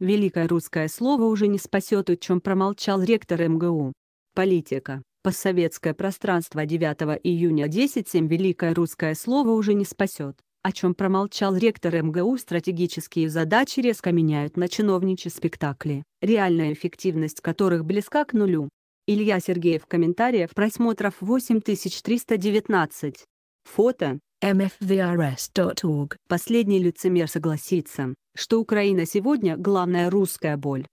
Великое русское слово уже не спасет, о чем промолчал ректор МГУ. Политика. Постсоветское пространство 9 июня 10.7 Великое русское слово уже не спасет, о чем промолчал ректор МГУ. Стратегические задачи резко меняют на чиновничьи спектакли, реальная эффективность которых близка к нулю. Илья Сергеев. Комментариев просмотров 8319. Фото mfvrs.org. Последний лицемер согласится, что Украина сегодня главная русская боль.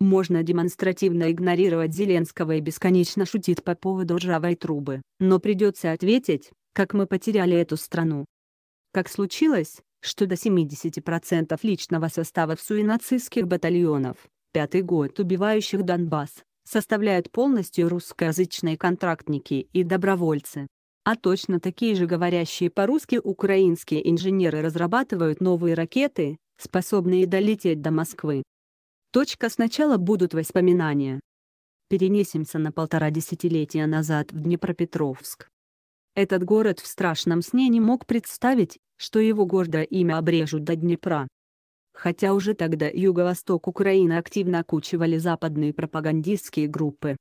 Можно демонстративно игнорировать Зеленского и бесконечно шутить по поводу ржавой трубы, но придется ответить, как мы потеряли эту страну. Как случилось, что до 70% личного состава в суинацистских батальонов, пятый год убивающих Донбасс, составляют полностью русскоязычные контрактники и добровольцы. А точно такие же говорящие по-русски украинские инженеры разрабатывают новые ракеты, способные долететь до Москвы. Точка сначала будут воспоминания. Перенесемся на полтора десятилетия назад в Днепропетровск. Этот город в страшном сне не мог представить, что его гордое имя обрежут до Днепра. Хотя уже тогда юго-восток Украины активно окучивали западные пропагандистские группы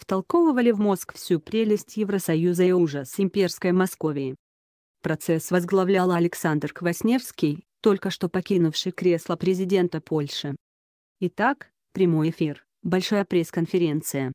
втолковывали в мозг всю прелесть Евросоюза и ужас имперской Московии. Процесс возглавлял Александр Квасневский, только что покинувший кресло президента Польши. Итак, прямой эфир, большая пресс-конференция.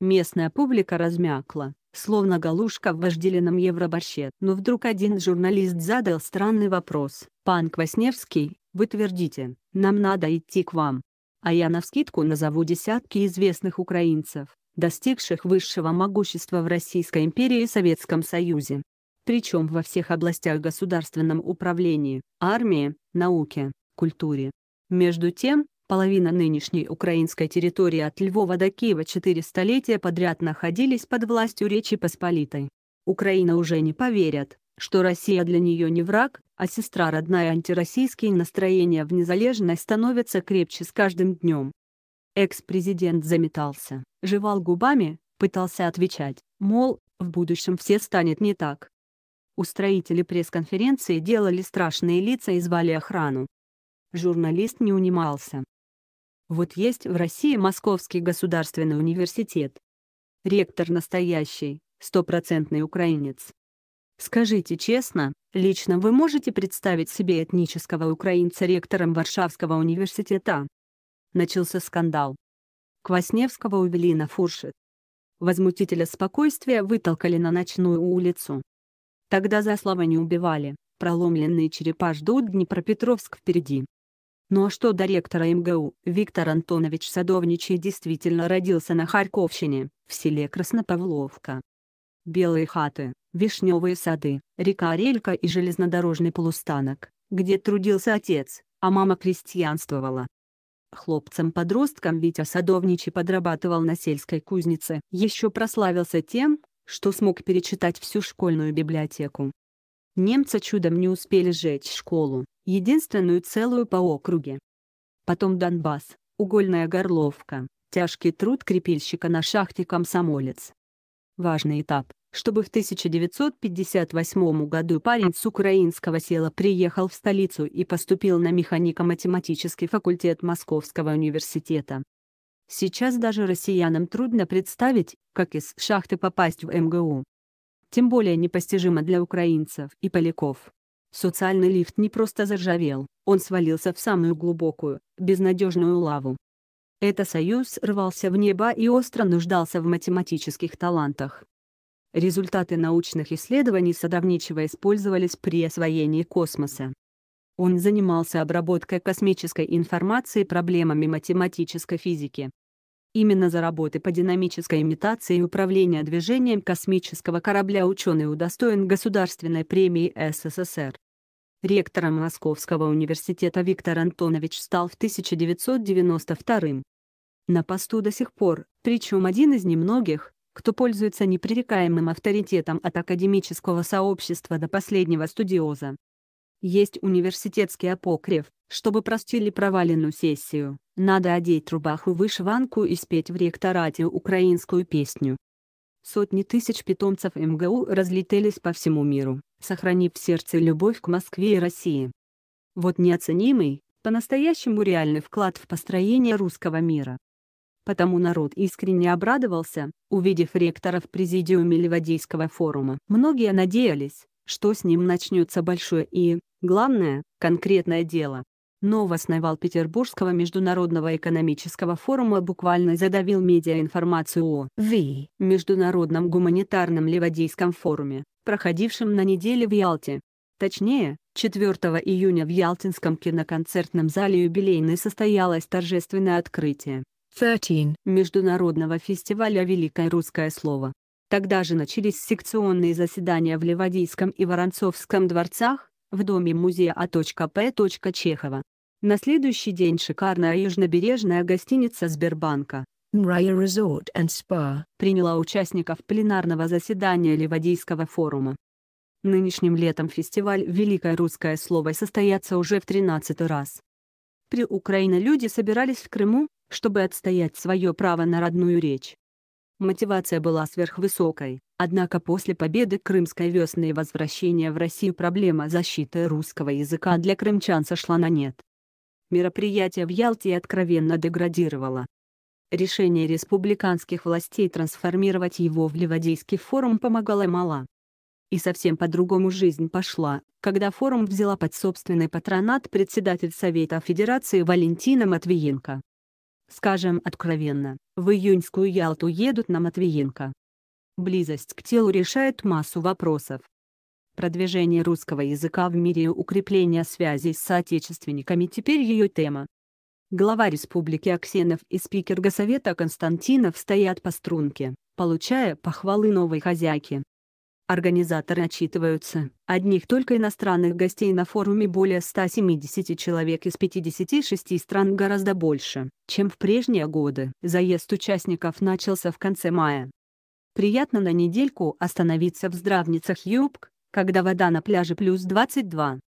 Местная публика размякла, словно галушка в вожделенном евроборще. Но вдруг один журналист задал странный вопрос. «Пан Квасневский, вы твердите, нам надо идти к вам. А я навскидку назову десятки известных украинцев, достигших высшего могущества в Российской империи и Советском Союзе. Причем во всех областях государственном управлении, армии, науке, культуре. Между тем, половина нынешней украинской территории от Львова до Киева четыре столетия подряд находились под властью Речи Посполитой. Украина уже не поверят, что Россия для нее не враг, а сестра родная антироссийские настроения в незалежной становятся крепче с каждым днем. Экс-президент заметался, жевал губами, пытался отвечать, мол, в будущем все станет не так. Устроители пресс-конференции делали страшные лица и звали охрану. Журналист не унимался. Вот есть в России Московский государственный университет. Ректор настоящий, стопроцентный украинец. Скажите честно, лично вы можете представить себе этнического украинца ректором Варшавского университета? начался скандал. Квасневского увели на фуршет. Возмутителя спокойствия вытолкали на ночную улицу. Тогда за слава не убивали, проломленные черепа ждут Днепропетровск впереди. Ну а что до ректора МГУ, Виктор Антонович Садовничий действительно родился на Харьковщине, в селе Краснопавловка. Белые хаты, вишневые сады, река Орелька и железнодорожный полустанок, где трудился отец, а мама крестьянствовала. Хлопцем-подростком Витя Садовничий подрабатывал на сельской кузнице. Еще прославился тем, что смог перечитать всю школьную библиотеку. Немцы чудом не успели сжечь школу, единственную целую по округе. Потом Донбасс, угольная горловка, тяжкий труд крепильщика на шахте «Комсомолец». Важный этап, чтобы в 1958 году парень с украинского села приехал в столицу и поступил на механико-математический факультет Московского университета. Сейчас даже россиянам трудно представить, как из шахты попасть в МГУ. Тем более непостижимо для украинцев и поляков. Социальный лифт не просто заржавел, он свалился в самую глубокую, безнадежную лаву. Это союз рвался в небо и остро нуждался в математических талантах. Результаты научных исследований Садовничева использовались при освоении космоса. Он занимался обработкой космической информации проблемами математической физики. Именно за работы по динамической имитации и управлению движением космического корабля ученый удостоен Государственной премии СССР. Ректором Московского университета Виктор Антонович стал в 1992 На посту до сих пор, причем один из немногих, кто пользуется непререкаемым авторитетом от академического сообщества до последнего студиоза. Есть университетский апокриф, чтобы простили проваленную сессию, надо одеть рубаху вышиванку и спеть в ректорате украинскую песню. Сотни тысяч питомцев МГУ разлетелись по всему миру, сохранив в сердце любовь к Москве и России. Вот неоценимый, по-настоящему реальный вклад в построение русского мира. Потому народ искренне обрадовался, увидев ректора в президиуме Ливадейского форума. Многие надеялись, что с ним начнется большое и, главное, конкретное дело. Но новостный вал Петербургского международного экономического форума буквально задавил медиаинформацию о ВИ Международном гуманитарном Ливадейском форуме, проходившем на неделе в Ялте. Точнее, 4 июня в Ялтинском киноконцертном зале юбилейной состоялось торжественное открытие. 13 Международного фестиваля «Великое русское слово». Тогда же начались секционные заседания в Ливадийском и Воронцовском дворцах, в доме музея А.П. Чехова. На следующий день шикарная южнобережная гостиница Сбербанка Mraya Resort and Spa приняла участников пленарного заседания Ливадийского форума. Нынешним летом фестиваль «Великое русское слово» состоится уже в 13 раз. При Украине люди собирались в Крыму, чтобы отстоять свое право на родную речь. Мотивация была сверхвысокой, однако после победы крымской весны и возвращения в Россию проблема защиты русского языка для крымчан сошла на нет. Мероприятие в Ялте откровенно деградировало. Решение республиканских властей трансформировать его в Ливадейский форум помогало мало. И совсем по-другому жизнь пошла, когда форум взяла под собственный патронат председатель Совета Федерации Валентина Матвиенко. Скажем откровенно, в июньскую Ялту едут на Матвиенко. Близость к телу решает массу вопросов. Продвижение русского языка в мире и укрепление связей с соотечественниками теперь ее тема. Глава Республики Аксенов и спикер Госсовета Константинов стоят по струнке, получая похвалы новой хозяйки. Организаторы отчитываются. Одних только иностранных гостей на форуме более 170 человек из 56 стран гораздо больше, чем в прежние годы. Заезд участников начался в конце мая. Приятно на недельку остановиться в здравницах Юбк, когда вода на пляже плюс 22.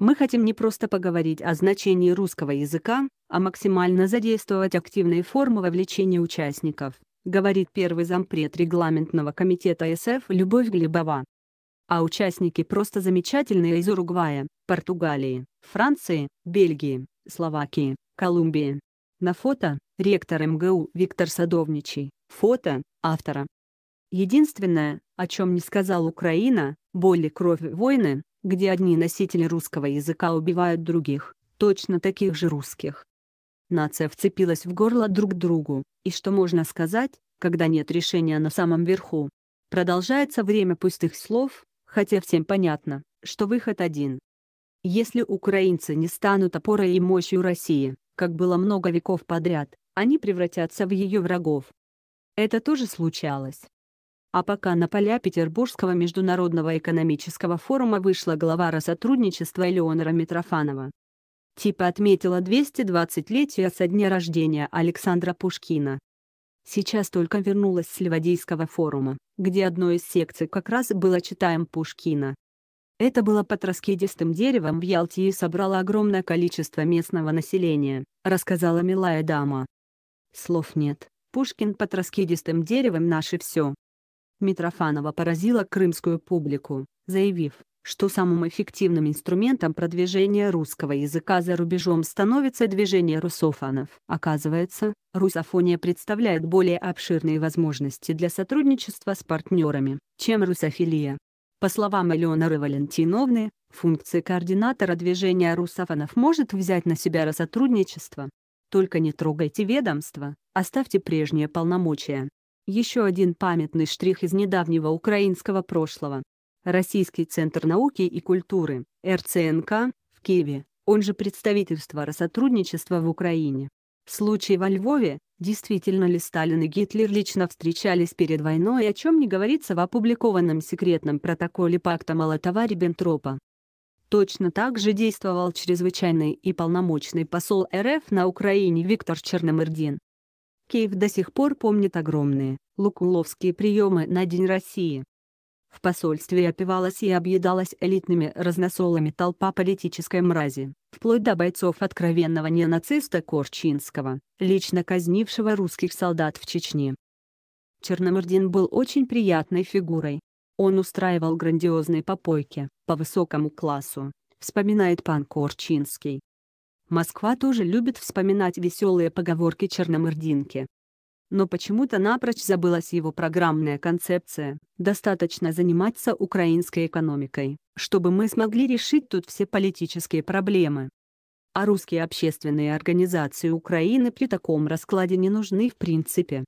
Мы хотим не просто поговорить о значении русского языка, а максимально задействовать активные формы вовлечения участников говорит первый зампред регламентного комитета СФ Любовь Глебова. А участники просто замечательные из Уругвая, Португалии, Франции, Бельгии, Словакии, Колумбии. На фото – ректор МГУ Виктор Садовничий, фото – автора. Единственное, о чем не сказал Украина, боль и кровь войны, где одни носители русского языка убивают других, точно таких же русских, Нация вцепилась в горло друг другу, и что можно сказать, когда нет решения на самом верху? Продолжается время пустых слов, хотя всем понятно, что выход один. Если украинцы не станут опорой и мощью России, как было много веков подряд, они превратятся в ее врагов. Это тоже случалось. А пока на поля Петербургского международного экономического форума вышла глава Россотрудничества Элеонора Митрофанова, Типа отметила 220-летие со дня рождения Александра Пушкина. Сейчас только вернулась с Ливадийского форума, где одной из секций как раз было «Читаем Пушкина». Это было под раскидистым деревом в Ялте и собрало огромное количество местного населения, рассказала милая дама. Слов нет, Пушкин под раскидистым деревом наше все. Митрофанова поразила крымскую публику, заявив, что самым эффективным инструментом продвижения русского языка за рубежом становится движение русофонов. Оказывается, русофония представляет более обширные возможности для сотрудничества с партнерами, чем русофилия. По словам Элеоноры Валентиновны, функции координатора движения русофонов может взять на себя сотрудничество. Только не трогайте ведомства, оставьте прежние полномочия. Еще один памятный штрих из недавнего украинского прошлого. Российский Центр науки и культуры, РЦНК, в Киеве, он же представительство сотрудничества в Украине. Случай во Львове, действительно ли Сталин и Гитлер лично встречались перед войной, о чем не говорится в опубликованном секретном протоколе пакта Молотова-Риббентропа. Точно так же действовал чрезвычайный и полномочный посол РФ на Украине Виктор Черномырдин. Киев до сих пор помнит огромные, лукуловские приемы на День России. В посольстве опивалась и объедалась элитными разносолами толпа политической мрази, вплоть до бойцов откровенного ненациста Корчинского, лично казнившего русских солдат в Чечне. Черномырдин был очень приятной фигурой. Он устраивал грандиозные попойки, по высокому классу, вспоминает пан Корчинский. Москва тоже любит вспоминать веселые поговорки черномырдинки, но почему-то напрочь забылась его программная концепция. Достаточно заниматься украинской экономикой, чтобы мы смогли решить тут все политические проблемы. А русские общественные организации Украины при таком раскладе не нужны в принципе.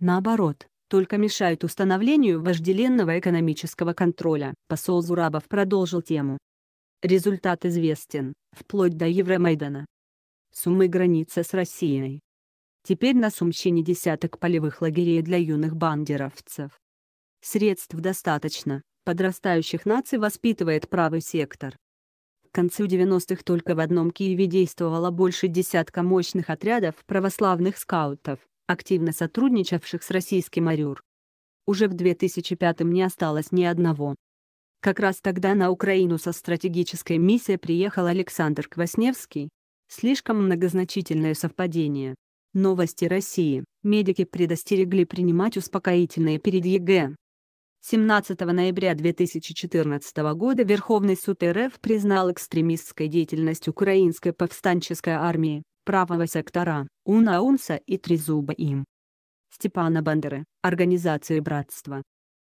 Наоборот, только мешают установлению вожделенного экономического контроля. Посол Зурабов продолжил тему. Результат известен, вплоть до Евромайдана. Сумы границы с Россией, Теперь на Сумщине десяток полевых лагерей для юных бандеровцев. Средств достаточно, подрастающих наций воспитывает правый сектор. К концу 90-х только в одном Киеве действовало больше десятка мощных отрядов православных скаутов, активно сотрудничавших с российским Арюр. Уже в 2005-м не осталось ни одного. Как раз тогда на Украину со стратегической миссией приехал Александр Квасневский. Слишком многозначительное совпадение. Новости России. Медики предостерегли принимать успокоительные перед ЕГЭ. 17 ноября 2014 года Верховный суд РФ признал экстремистской деятельность Украинской повстанческой армии, правого сектора, УНА-УНСА и Трезуба им. Степана Бандеры, Организации Братства.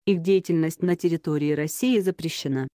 Их деятельность на территории России запрещена.